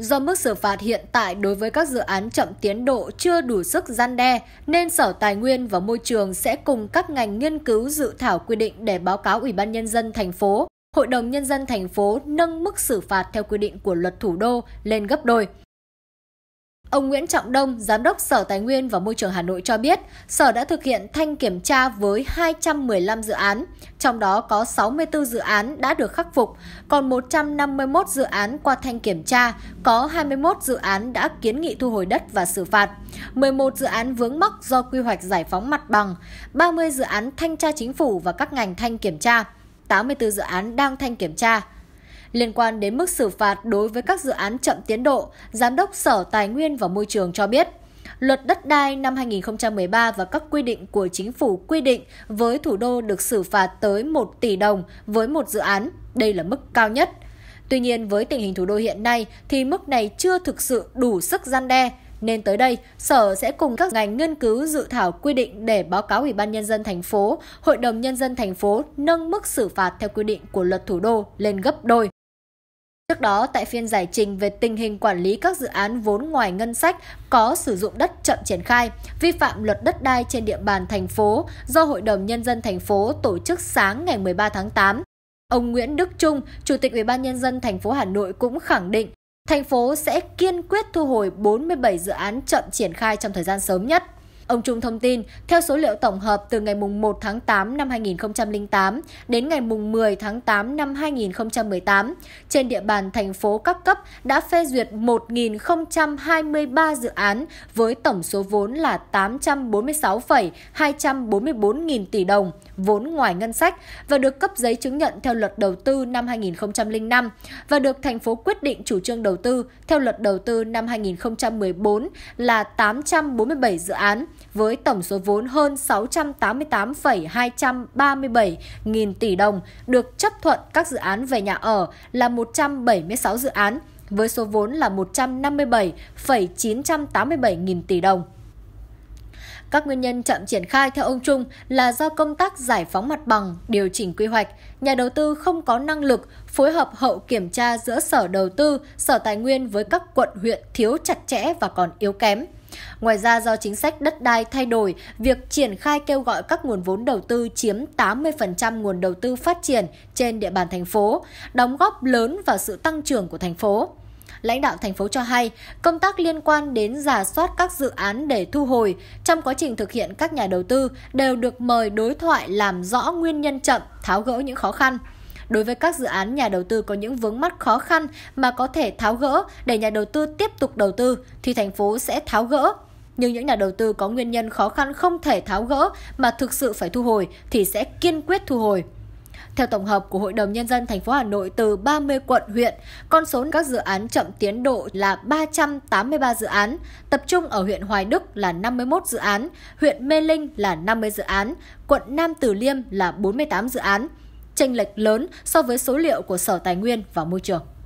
Do mức xử phạt hiện tại đối với các dự án chậm tiến độ chưa đủ sức gian đe, nên Sở Tài nguyên và Môi trường sẽ cùng các ngành nghiên cứu dự thảo quy định để báo cáo Ủy ban Nhân dân thành phố, Hội đồng Nhân dân thành phố nâng mức xử phạt theo quy định của luật thủ đô lên gấp đôi. Ông Nguyễn Trọng Đông, Giám đốc Sở Tài nguyên và Môi trường Hà Nội cho biết, Sở đã thực hiện thanh kiểm tra với 215 dự án, trong đó có 64 dự án đã được khắc phục, còn 151 dự án qua thanh kiểm tra, có 21 dự án đã kiến nghị thu hồi đất và xử phạt, 11 dự án vướng mắc do quy hoạch giải phóng mặt bằng, 30 dự án thanh tra chính phủ và các ngành thanh kiểm tra, 84 dự án đang thanh kiểm tra. Liên quan đến mức xử phạt đối với các dự án chậm tiến độ, Giám đốc Sở Tài nguyên và Môi trường cho biết, Luật đất đai năm 2013 và các quy định của chính phủ quy định với thủ đô được xử phạt tới 1 tỷ đồng với một dự án, đây là mức cao nhất. Tuy nhiên với tình hình thủ đô hiện nay thì mức này chưa thực sự đủ sức gian đe, nên tới đây, Sở sẽ cùng các ngành nghiên cứu dự thảo quy định để báo cáo Ủy ban Nhân dân thành phố, Hội đồng Nhân dân thành phố nâng mức xử phạt theo quy định của luật thủ đô lên gấp đôi. Trước đó, tại phiên giải trình về tình hình quản lý các dự án vốn ngoài ngân sách có sử dụng đất chậm triển khai, vi phạm luật đất đai trên địa bàn thành phố do Hội đồng Nhân dân thành phố tổ chức sáng ngày 13 tháng 8, ông Nguyễn Đức Trung, Chủ tịch Ủy ban Nhân dân thành phố Hà Nội cũng khẳng định thành phố sẽ kiên quyết thu hồi 47 dự án chậm triển khai trong thời gian sớm nhất. Ông Trung thông tin, theo số liệu tổng hợp từ ngày 1 tháng 8 năm 2008 đến ngày 10 tháng 8 năm 2018, trên địa bàn thành phố các cấp đã phê duyệt 1.023 dự án với tổng số vốn là 846,244 nghìn tỷ đồng vốn ngoài ngân sách và được cấp giấy chứng nhận theo luật đầu tư năm 2005 và được thành phố quyết định chủ trương đầu tư theo luật đầu tư năm 2014 là 847 dự án với tổng số vốn hơn 688,237 nghìn tỷ đồng được chấp thuận các dự án về nhà ở là 176 dự án với số vốn là 157,987 nghìn tỷ đồng. Các nguyên nhân chậm triển khai theo ông Trung là do công tác giải phóng mặt bằng, điều chỉnh quy hoạch, nhà đầu tư không có năng lực phối hợp hậu kiểm tra giữa sở đầu tư, sở tài nguyên với các quận huyện thiếu chặt chẽ và còn yếu kém. Ngoài ra do chính sách đất đai thay đổi, việc triển khai kêu gọi các nguồn vốn đầu tư chiếm 80% nguồn đầu tư phát triển trên địa bàn thành phố, đóng góp lớn vào sự tăng trưởng của thành phố. Lãnh đạo thành phố cho hay, công tác liên quan đến giả soát các dự án để thu hồi trong quá trình thực hiện các nhà đầu tư đều được mời đối thoại làm rõ nguyên nhân chậm, tháo gỡ những khó khăn. Đối với các dự án nhà đầu tư có những vướng mắc khó khăn mà có thể tháo gỡ để nhà đầu tư tiếp tục đầu tư thì thành phố sẽ tháo gỡ. Nhưng những nhà đầu tư có nguyên nhân khó khăn không thể tháo gỡ mà thực sự phải thu hồi thì sẽ kiên quyết thu hồi. Theo tổng hợp của Hội đồng Nhân dân thành phố Hà Nội từ 30 quận, huyện, con số các dự án chậm tiến độ là 383 dự án, tập trung ở huyện Hoài Đức là 51 dự án, huyện Mê Linh là 50 dự án, quận Nam Từ Liêm là 48 dự án. tranh lệch lớn so với số liệu của Sở Tài nguyên và Môi trường.